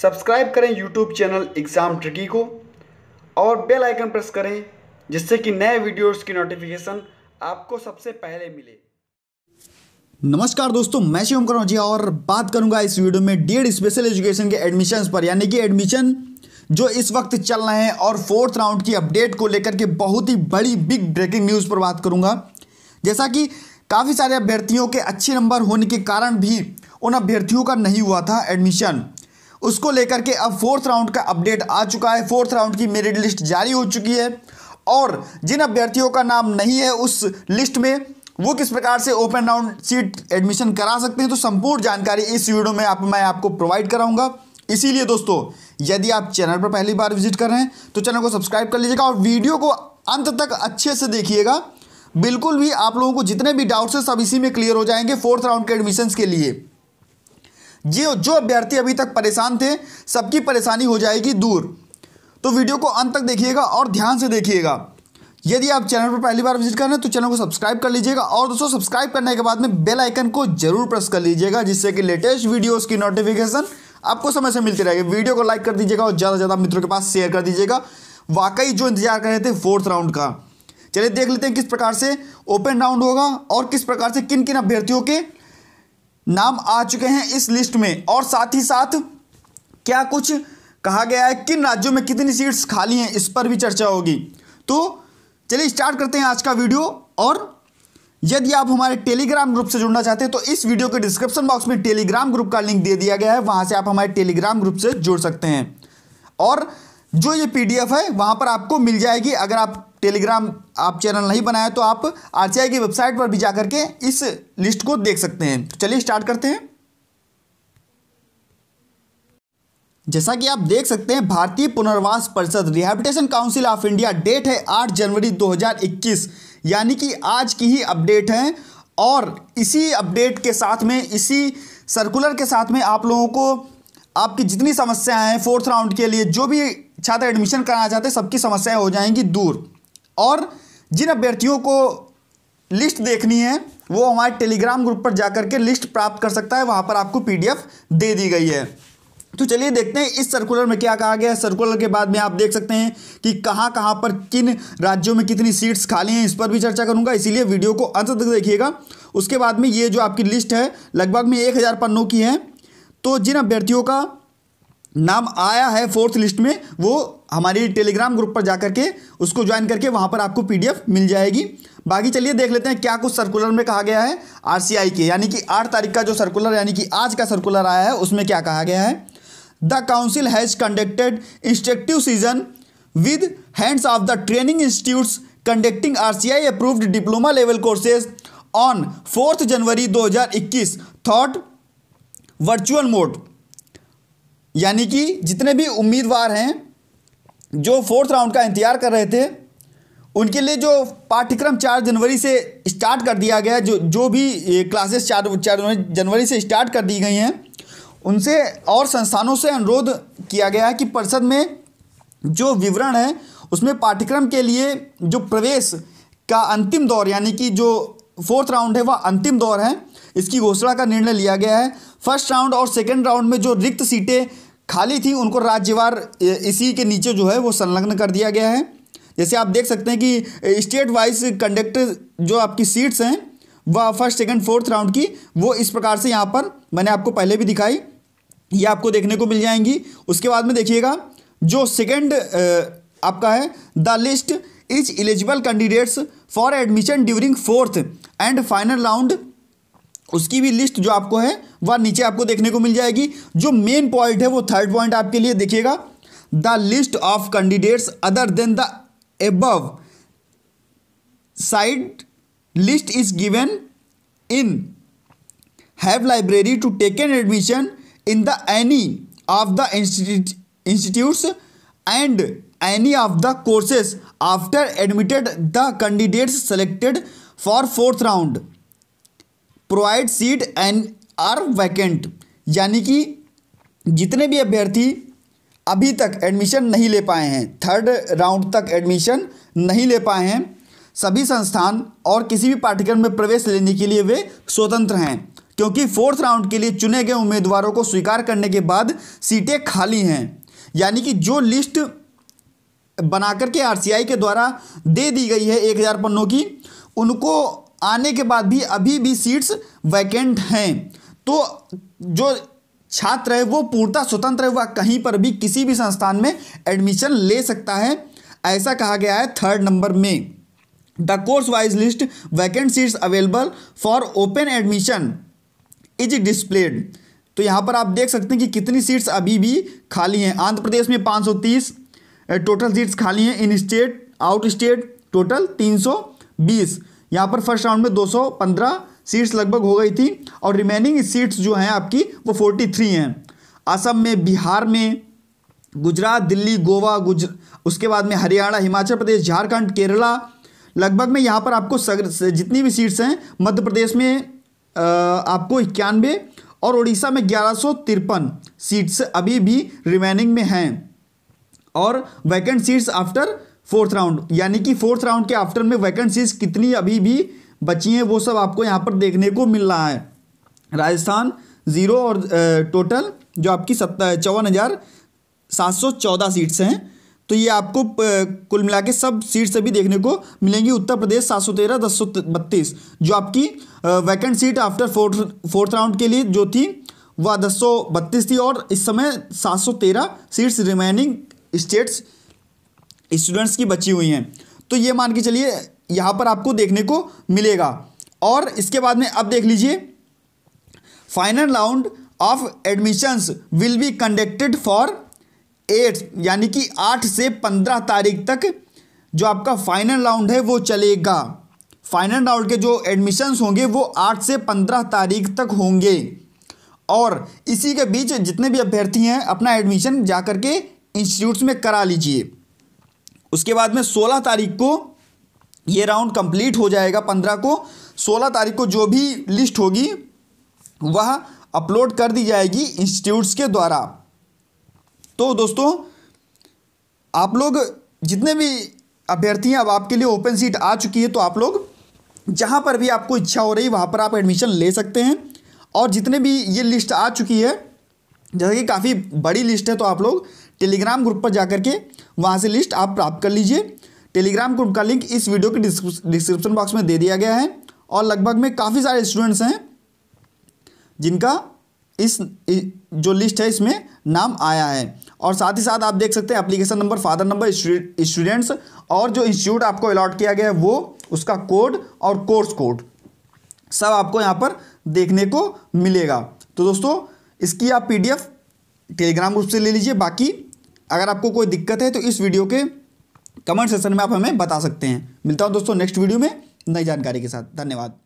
subscribe करें YouTube channel exam tricky को और बेल आइकन प्रेस करें जिससे कि नए वीडियोस की नोटिफिकेशन आपको सबसे पहले मिले नमस्कार दोस्तों मैं शिवम जी और बात करूंगा इस वीडियो में डेड स्पेशल एजुकेशन के एडमिशन पर यानी कि एडमिशन जो इस वक्त चल रहे हैं और फोर्थ राउंड की अपडेट को लेकर के बहुत ही बड़ी बिग ब्रेकिंग न्यूज़ पर बात करूंगा जैसा कि काफ़ी सारे अभ्यर्थियों के अच्छे नंबर होने के कारण भी उन अभ्यर्थियों का नहीं हुआ था एडमिशन उसको लेकर के अब फोर्थ राउंड का अपडेट आ चुका है फोर्थ राउंड की मेरिट लिस्ट जारी हो चुकी है और जिन अभ्यर्थियों का नाम नहीं है उस लिस्ट में वो किस प्रकार से ओपन राउंड सीट एडमिशन करा सकते हैं तो संपूर्ण जानकारी इस वीडियो में आप मैं आपको प्रोवाइड कराऊंगा इसीलिए दोस्तों यदि आप चैनल पर पहली बार विजिट कर रहे हैं तो चैनल को सब्सक्राइब कर लीजिएगा और वीडियो को अंत तक अच्छे से देखिएगा बिल्कुल भी आप लोगों को जितने भी डाउट्स हैं सब इसी में क्लियर हो जाएंगे फोर्थ राउंड के एडमिशन के लिए जो जो अभ्यर्थी अभी तक परेशान थे सबकी परेशानी हो जाएगी दूर तो वीडियो को अंत तक देखिएगा और ध्यान से देखिएगा यदि आप चैनल पर पहली बार विजिट कर रहे हैं तो चैनल को सब्सक्राइब कर लीजिएगा और दोस्तों सब्सक्राइब करने के बाद में बेल आइकन को जरूर प्रेस कर लीजिएगा जिससे कि लेटेस्ट वीडियोस की नोटिफिकेशन आपको समय से मिलती रहेगी वीडियो को लाइक कर दीजिएगा और ज़्यादा से ज़्यादा मित्रों के पास शेयर कर दीजिएगा वाकई जो इंतजार कर रहे थे फोर्थ राउंड का चलिए देख लेते हैं किस प्रकार से ओपन राउंड होगा और किस प्रकार से किन किन अभ्यर्थियों के नाम आ चुके हैं इस लिस्ट में और साथ ही साथ क्या कुछ कहा गया है किन राज्यों में कितनी सीट्स खाली हैं इस पर भी चर्चा होगी तो चलिए स्टार्ट करते हैं आज का वीडियो और यदि आप हमारे टेलीग्राम ग्रुप से जुड़ना चाहते हैं तो इस वीडियो के डिस्क्रिप्शन बॉक्स में टेलीग्राम ग्रुप का लिंक दे दिया गया है वहां से आप हमारे टेलीग्राम ग्रुप से जुड़ सकते हैं और जो ये पीडीएफ है वहां पर आपको मिल जाएगी अगर आप टेलीग्राम आप चैनल नहीं बनाए तो आप आर की वेबसाइट पर भी जा करके इस लिस्ट को देख सकते हैं तो चलिए स्टार्ट करते हैं जैसा कि आप देख सकते हैं भारतीय पुनर्वास परिषद rehabilitation council of India date है 8 जनवरी 2021 यानी कि आज की ही अपडेट है और इसी अपडेट के साथ में इसी सर्कुलर के साथ में आप लोगों को आपकी जितनी समस्याएं हैं फोर्थ राउंड के लिए जो भी छात्र एडमिशन कराना चाहते हैं सबकी समस्याएं हो जाएंगी दूर और जिन अभ्यर्थियों को लिस्ट देखनी है वो हमारे टेलीग्राम ग्रुप पर जाकर के लिस्ट प्राप्त कर सकता है वहाँ पर आपको पीडीएफ दे दी गई है तो चलिए देखते हैं इस सर्कुलर में क्या कहा गया है सर्कुलर के बाद में आप देख सकते हैं कि कहाँ कहाँ पर किन राज्यों में कितनी सीट्स खाली हैं इस पर भी चर्चा करूंगा इसीलिए वीडियो को अंत तक देखिएगा उसके बाद में ये जो आपकी लिस्ट है लगभग में एक हज़ार पन्नों की है तो जिन अभ्यर्थियों का नाम आया है फोर्थ लिस्ट में वो हमारी टेलीग्राम ग्रुप पर जाकर के उसको ज्वाइन करके वहां पर आपको पीडीएफ मिल जाएगी बाकी चलिए देख लेते हैं क्या कुछ सर्कुलर में कहा गया है आरसीआई के यानी कि आठ तारीख का जो सर्कुलर यानी कि आज का सर्कुलर आया है उसमें क्या कहा गया है the council has conducted instructive session with hands of the training institute conducting are approved diploma level courses on fourth January दो थॉट वर्चुअल मोड यानी कि जितने भी उम्मीदवार हैं जो फोर्थ राउंड का इंतजार कर रहे थे उनके लिए जो पाठ्यक्रम चार जनवरी से स्टार्ट कर दिया गया जो जो भी क्लासेस चार चार जनवरी से स्टार्ट कर दी गई हैं उनसे और संस्थानों से अनुरोध किया गया है कि परिषद में जो विवरण है उसमें पाठ्यक्रम के लिए जो प्रवेश का अंतिम दौर यानी कि जो फोर्थ राउंड है वह अंतिम दौर है इसकी घोषणा का निर्णय लिया गया है फर्स्ट राउंड और सेकेंड राउंड में जो रिक्त सीटें खाली थी उनको राज्यवार इसी के नीचे जो है वो संलग्न कर दिया गया है जैसे आप देख सकते हैं कि स्टेट वाइज कंडक्टर जो आपकी सीट्स हैं वह फर्स्ट सेकंड फोर्थ राउंड की वो इस प्रकार से यहाँ पर मैंने आपको पहले भी दिखाई ये आपको देखने को मिल जाएंगी उसके बाद में देखिएगा जो सेकंड आपका है the list is eligible candidates for admission during fourth and final round उसकी भी लिस्ट जो आपको है वह नीचे आपको देखने को मिल जाएगी जो मेन पॉइंट है वो थर्ड पॉइंट आपके लिए देखिएगा the list of candidates other than the above side list is given in have library to take an admission in the any of the institutes and any of the courses after admitted the candidates selected for fourth round provide seat and are vacant यानी कि जितने भी अभ्यर्थी अभी तक admission नहीं ले पाए हैं थर्ड राउंड तक एडमिशन नहीं ले पाए हैं सभी संस्थान और किसी भी पाठ्यक्रम में प्रवेश लेने के लिए वे स्वतंत्र हैं क्योंकि फोर्थ राउंड के लिए चुने गए उम्मीदवारों को स्वीकार करने के बाद सीटें खाली हैं यानी कि जो लिस्ट बना के आरसीआई के द्वारा दे दी गई है एक हज़ार पन्नों की उनको आने के बाद भी अभी भी सीट्स वैकेंट हैं तो जो छात्र है वो पूर्णतः स्वतंत्र है वह कहीं पर भी किसी भी संस्थान में एडमिशन ले सकता है ऐसा कहा गया है थर्ड नंबर में the course wise list vacant seats available for open admission is displayed तो यहाँ पर आप देख सकते हैं कि कितनी सीट्स अभी भी खाली हैं आंध्र प्रदेश में 530 टोटल सीट्स खाली हैं in state out state total 320 यहाँ पर फर्स्ट राउंड में 215 सीट्स लगभग हो गई थी और रिमेनिंग सीट्स जो हैं आपकी वो 43 हैं असम में बिहार में गुजरात दिल्ली गोवा गुजर उसके बाद में हरियाणा हिमाचल प्रदेश झारखंड केरला लगभग में यहाँ पर आपको सग, जितनी भी सीट्स हैं मध्य प्रदेश में आपको इक्यानवे और उड़ीसा में ग्यारह सीट्स अभी भी रिमेनिंग में हैं और vacant seats after fourth round यानी कि फोर्थ राउंड के आफ्टर में वैकेंसीज कितनी अभी भी बची हैं वो सब आपको यहाँ पर देखने को मिल रहा है राजस्थान ज़ीरो और टोटल जो आपकी सत्तर चौवन हज़ार सात सौ चौदह सीट्स हैं तो ये आपको कुल मिला के सब सीट्स अभी देखने को मिलेंगी उत्तर प्रदेश सात सौ तेरह दस सौ बत्तीस जो आपकी vacant seat after fourth fourth round के लिए जो थी वह दस सौ बत्तीस थी और इस समय सात सौ तेरह सीट्स रिमेनिंग स्टेट्स स्टूडेंट्स की बची हुई हैं तो ये मान के चलिए यहाँ पर आपको देखने को मिलेगा और इसके बाद में अब देख लीजिए final round of admissions will be conducted for eight यानी कि आठ से पंद्रह तारीख तक जो आपका फाइनल राउंड है वो चलेगा फाइनल राउंड के जो एडमिशंस होंगे वो आठ से पंद्रह तारीख तक होंगे और इसी के बीच जितने भी अभ्यर्थी हैं अपना एडमिशन जा करके इंस्टीट्यूट्स में करा लीजिए उसके बाद में सोलह तारीख को ये राउंड कंप्लीट हो जाएगा पंद्रह को सोलह तारीख को जो भी लिस्ट होगी वह अपलोड कर दी जाएगी इंस्टीट्यूट्स के द्वारा तो दोस्तों आप लोग जितने भी हैं अब आपके लिए ओपन सीट आ चुकी है तो आप लोग जहां पर भी आपको इच्छा हो रही वहां पर आप एडमिशन ले सकते हैं और जितने भी ये लिस्ट आ चुकी है जैसे कि काफ़ी बड़ी लिस्ट है तो आप लोग टेलीग्राम ग्रुप पर जाकर के वहाँ से लिस्ट आप प्राप्त कर लीजिए टेलीग्राम ग्रुप का लिंक इस वीडियो के डिस्क्रिप्शन बॉक्स में दे दिया गया है और लगभग में काफ़ी सारे स्टूडेंट्स हैं जिनका इस जो लिस्ट है इसमें नाम आया है और साथ ही साथ आप देख सकते हैं application number father number students और जो इंस्टीट्यूट आपको अलॉट किया गया है वो उसका कोड और कोर्स कोड सब आपको यहाँ पर देखने को मिलेगा तो दोस्तों इसकी आप पीडीएफ टेलीग्राम ग्रुप से ले लीजिए बाकी अगर आपको कोई दिक्कत है तो इस वीडियो के कमेंट सेक्शन में आप हमें बता सकते हैं मिलता हूँ दोस्तों नेक्स्ट वीडियो में नई जानकारी के साथ धन्यवाद